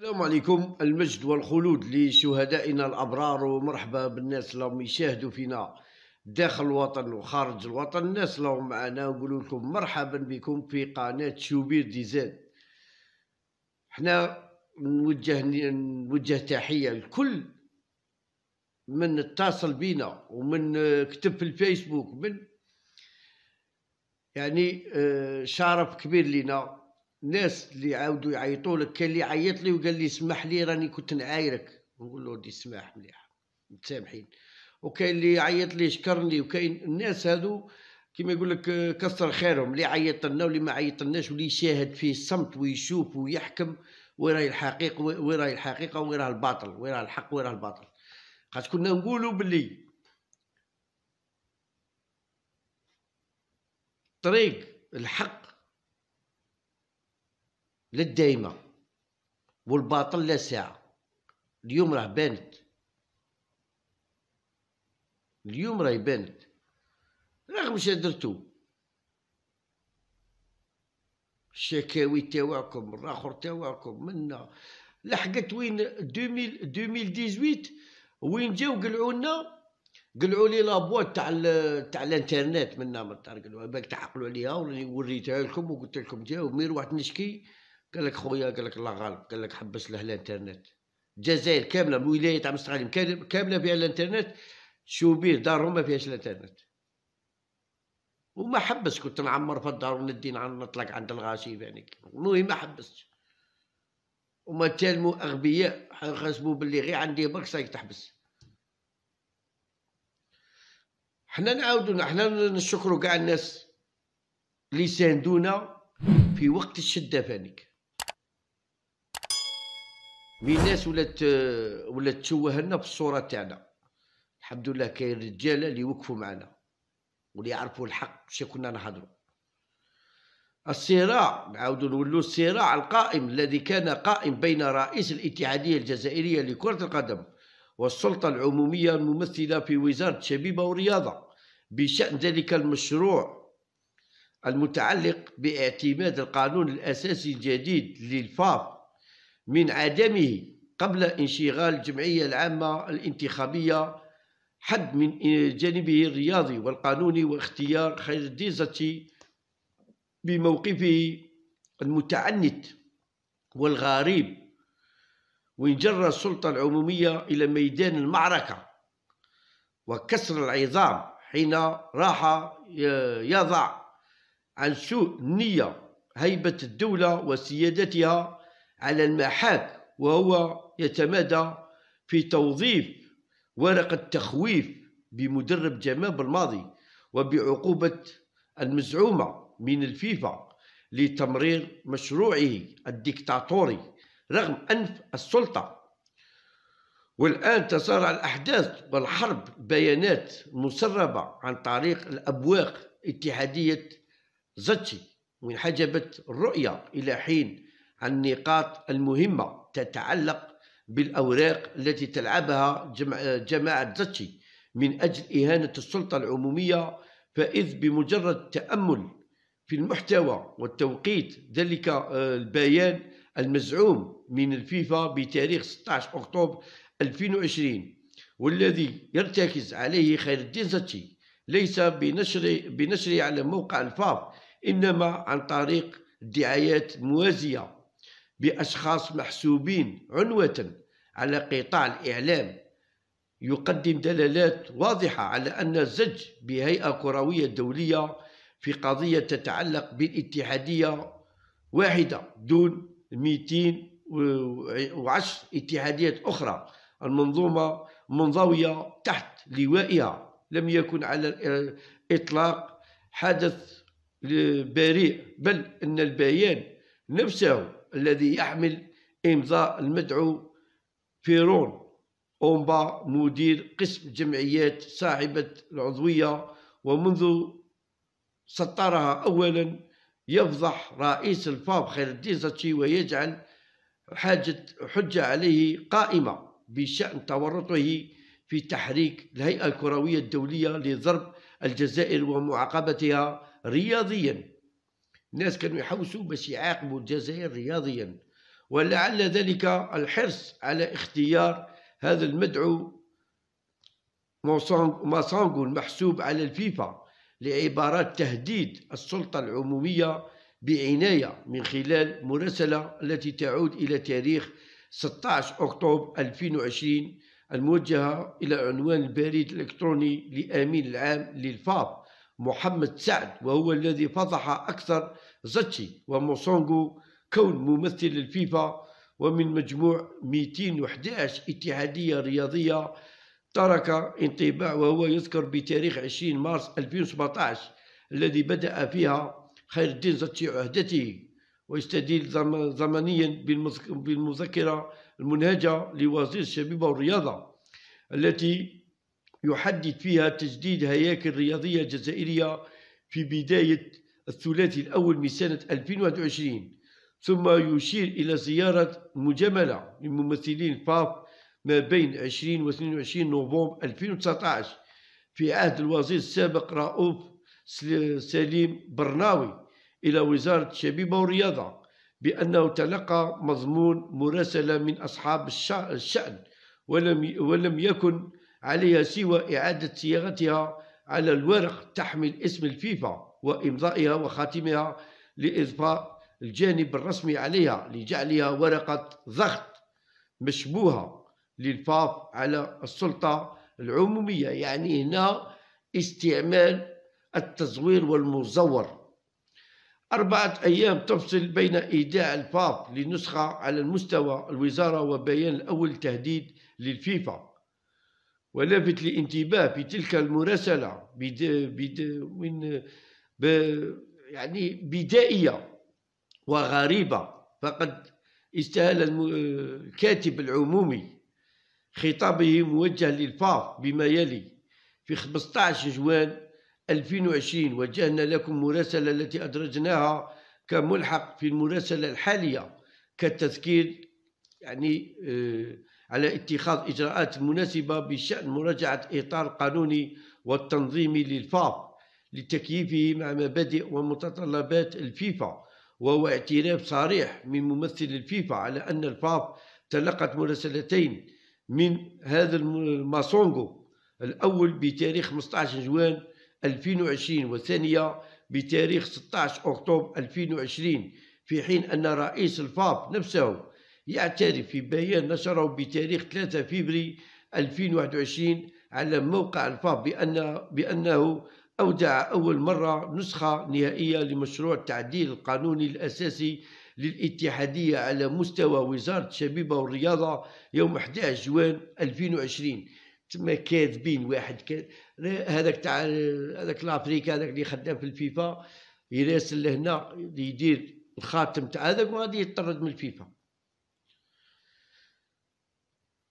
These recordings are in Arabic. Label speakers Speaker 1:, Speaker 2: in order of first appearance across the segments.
Speaker 1: السلام عليكم المجد والخلود لشهدائنا الابرار ومرحبا بالناس اللي يشاهدوا فينا داخل الوطن وخارج الوطن الناس اللي معنا نقول لكم مرحبا بكم في قناه شوبير ديزاد حنا نوجه نوجه تحيه لكل من اتصل بينا ومن كتب في الفيسبوك من يعني آه، شرف كبير لينا الناس اللي عاودوا يعيطوا لك كان اللي عيط لي وقال لي اسمح لي راني كنت نعايرك نقول له دي سماح مليح متسامحين وكاين اللي عيط لي شكرني وكاين الناس هادو كما يقول لك آه، كثر خيرهم اللي عيط لنا واللي ما عيطلناش واللي يشاهد فيه الصمت ويشوف ويحكم وين راهي الحقيقه وين راهي الحقيقه وين راه الباطل وين راه الحق وين راه الباطل خاطش كنا نقولوا بلي طريق الحق للدايمه والباطل لا ساعه اليوم راه بانت اليوم راه بانت رغم شا درتو الشكاوي تاوعكم الاخر تاوعكم منا لحقت وين 2018 وين جاو قلعوا لنا قلعوا لي لابوات تاع تاع الانترنت منا من طريق بالك تعقلوا عليها وريتها لكم وقلت لكم جاو مير واحد نشكي قال لك خويا قال لك الله غالب قال لك حبس له الانترنت الجزائر كامله من ولايه تاع مستقاليم كامله فيها الانترنت شوبير دارهم ما فيهاش الانترنت وما حبس كنت نعمر في الدار وندي نطلق عند الغاشي يعني المهم ما حبسش وما تالمو اغبياء خصموا باللي غير عندي برك سايك تحبس حنا نعاودو حنا نشكرو كاع الناس اللي ساندونا في وقت الشده فانيك مي الناس ولات آه، ولات تشوه لنا بالصوره تاعنا الحمد لله كاين رجاله اللي وقفوا معنا واللي يعرفوا الحق باش كنا نهضروا الصراع نعاودوا نولوا الصراع القائم الذي كان قائم بين رئيس الاتحاديه الجزائريه لكره القدم والسلطه العموميه الممثله في وزاره الشبيبه والرياضه بشان ذلك المشروع المتعلق باعتماد القانون الاساسي الجديد للفاف من عدمه قبل انشغال الجمعية العامة الانتخابية حد من جانبه الرياضي والقانوني واختيار خير الديزة بموقفه المتعنت والغريب وإن السلطة العمومية إلى ميدان المعركة وكسر العظام حين راح يضع عن سوء النية هيبة الدولة وسيادتها على المحاك وهو يتمادى في توظيف ورقة تخويف بمدرب جمال الماضي وبعقوبة المزعومة من الفيفا لتمرير مشروعه الديكتاتوري رغم أنف السلطة والآن تسارع الأحداث والحرب بيانات مسربة عن طريق الأبواق اتحادية زتشي وانحجبت الرؤية إلى حين النقاط المهمة تتعلق بالأوراق التي تلعبها جماعة زتشي من أجل إهانة السلطة العمومية فإذ بمجرد تأمل في المحتوى والتوقيت ذلك آه، البيان المزعوم من الفيفا بتاريخ 16 أكتوبر 2020 والذي يرتكز عليه خير الدين زتشي ليس بنشر بنشره على موقع الفاف إنما عن طريق دعايات موازية بأشخاص محسوبين عنوة على قطاع الإعلام يقدم دلالات واضحة على أن الزج بهيئة كروية دولية في قضية تتعلق بالاتحادية واحدة دون 210 اتحاديات أخرى المنظومة منضوية تحت لوائها لم يكن على الإطلاق حدث بريء بل أن البيان نفسه الذي يحمل إمضاء المدعو فيرون أومبا مدير قسم جمعيات صاحبة العضوية ومنذ سطرها أولا يفضح رئيس الفاب خير الدين زاتشي ويجعل حاجة حجة عليه قائمة بشأن تورطه في تحريك الهيئة الكروية الدولية لضرب الجزائر ومعاقبتها رياضيا الناس كانوا يحوسوا باش يعاقبوا الجزائر رياضيا ولعل ذلك الحرص على اختيار هذا المدعو ماسانغو المحسوب على الفيفا لعبارات تهديد السلطة العمومية بعناية من خلال مراسلة التي تعود إلى تاريخ 16 أكتوبر 2020 الموجهة إلى عنوان البريد الإلكتروني لأمين العام للفاب محمد سعد وهو الذي فضح أكثر زتشي وموسونغو كون ممثل الفيفا ومن مجموع 211 اتحادية رياضية ترك انطباع وهو يذكر بتاريخ 20 مارس 2017 الذي بدأ فيها خير الدين زتشي عهدته ويستدل زمنيا بالمذكرة المنهجة لوزير الشبيبة والرياضة التي يحدد فيها تجديد هياكل رياضية جزائرية في بداية الثلاثي الأول من سنة 2021 ثم يشير إلى زيارة مجملة لممثلين الفاف ما بين 20 و 22 نوفمبر 2019 في عهد الوزير السابق رؤوف سليم برناوي إلى وزارة الشبيبة والرياضة بأنه تلقى مضمون مراسلة من أصحاب الشأن ولم ولم يكن عليها سوى إعادة صياغتها على الورق تحمل اسم الفيفا وإمضائها وخاتمها لإضفاء الجانب الرسمي عليها لجعلها ورقة ضغط مشبوهة للفاف على السلطة العمومية يعني هنا استعمال التزوير والمزور أربعة أيام تفصل بين إيداع الفاف لنسخة على المستوى الوزارة وبيان الأول تهديد للفيفا ولفت الانتباه في تلك المراسلة بدا بدا وين يعني بدائية وغريبة فقد استهل الكاتب العمومي خطابه موجه للفاف بما يلي في 15 جوان 2020 وجهنا لكم مراسلة التي أدرجناها كملحق في المراسلة الحالية كالتذكير يعني آه على اتخاذ إجراءات مناسبة بشأن مراجعة إطار قانوني والتنظيمي للفاف لتكييفه مع مبادئ ومتطلبات الفيفا وهو اعتراف صريح من ممثل الفيفا على أن الفاف تلقت مراسلتين من هذا الماسونغو الأول بتاريخ 15 جوان 2020 والثانية بتاريخ 16 أكتوبر 2020 في حين أن رئيس الفاب نفسه يعترف في بيان نشره بتاريخ 3 فبري 2021 على موقع الفاب بأن بأنه أودع أول مرة نسخة نهائية لمشروع التعديل القانوني الأساسي للاتحادية على مستوى وزارة الشبيبة والرياضة يوم 11 جوان 2020 تما كاذبين واحد كاد هذاك تاع هذاك لافريكا هذاك اللي خدام في الفيفا يراسل لهنا يدير الخاتم تاع هذاك وغادي يطرد من الفيفا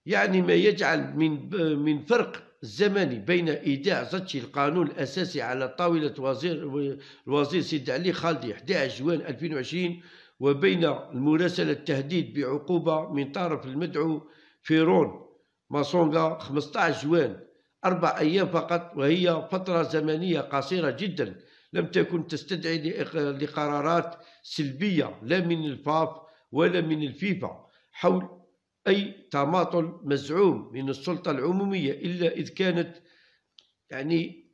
Speaker 1: يعني ما يجعل من من فرق الزمني بين ايداع زتشي القانون الاساسي على طاوله وزير الوزير سيد علي خالدي 11 جوان 2020 وبين المراسله التهديد بعقوبه من طرف المدعو فيرون ماسونغا 15 جوان أربع أيام فقط وهي فترة زمنية قصيرة جدا لم تكن تستدعي لقرارات سلبية لا من الفاف ولا من الفيفا حول أي تماطل مزعوم من السلطة العمومية إلا إذ كانت يعني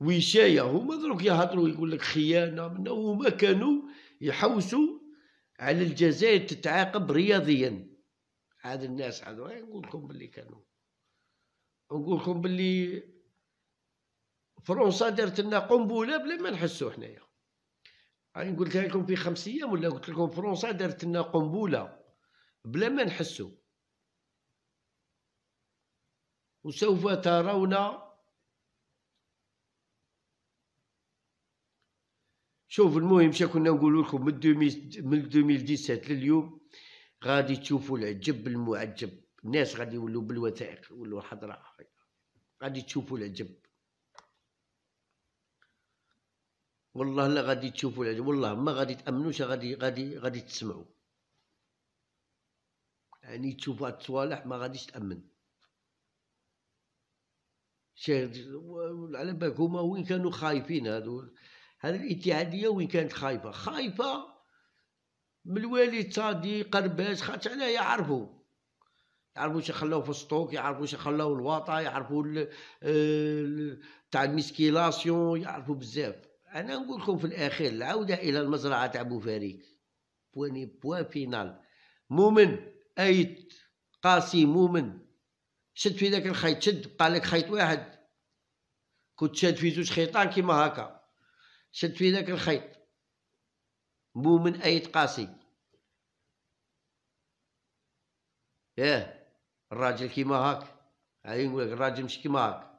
Speaker 1: وشاية هما دروك يهضروا يقول لك خيانة من هما كانوا يحوسوا على الجزائر تتعاقب رياضيا هاد الناس هادو نقول لكم باللي كانوا نقول لكم باللي فرنسا دارت لنا قنبله بلا ما نحسو حنايا راني قلتها لكم في خمس ايام ولا قلت لكم فرنسا دارت لنا قنبلة بلا ما نحسو وسوف ترون شوف المهم شا كنا نقول لكم من من 2017 لليوم غادي تشوفوا العجب المعجب الناس غادي يولوا بالوثائق يولوا حضره غادي تشوفوا العجب والله لا غادي تشوفوا العجب والله ما غادي تامنوش غادي غادي غادي تسمعوا يعني تشوف هاد الصوالح ما غاديش تامن شي على بالك هما وين كانوا خايفين هادو هاد الاتحاديه وين كانت خايفه خايفه من الوالد صادي قرباش خاطر علاه يعرفوا يعرفوا شي خلاو في السطوك يعرفوا شي خلاو الواطا يعرفوا تاع الميسكيلاسيون يعرفوا بزاف انا نقول لكم في الاخير العوده الى المزرعه تاع بوفاريك بواني بوان فينال مؤمن ايت قاسي مومن شد في ذاك الخيط شد لك خيط واحد كنت شاد في زوج خيطان كيما هكا شد في ذاك الخيط مومن ايت قاسي ايه الراجل كيما هاك هاي نقول لك الراجل مش كيما هاك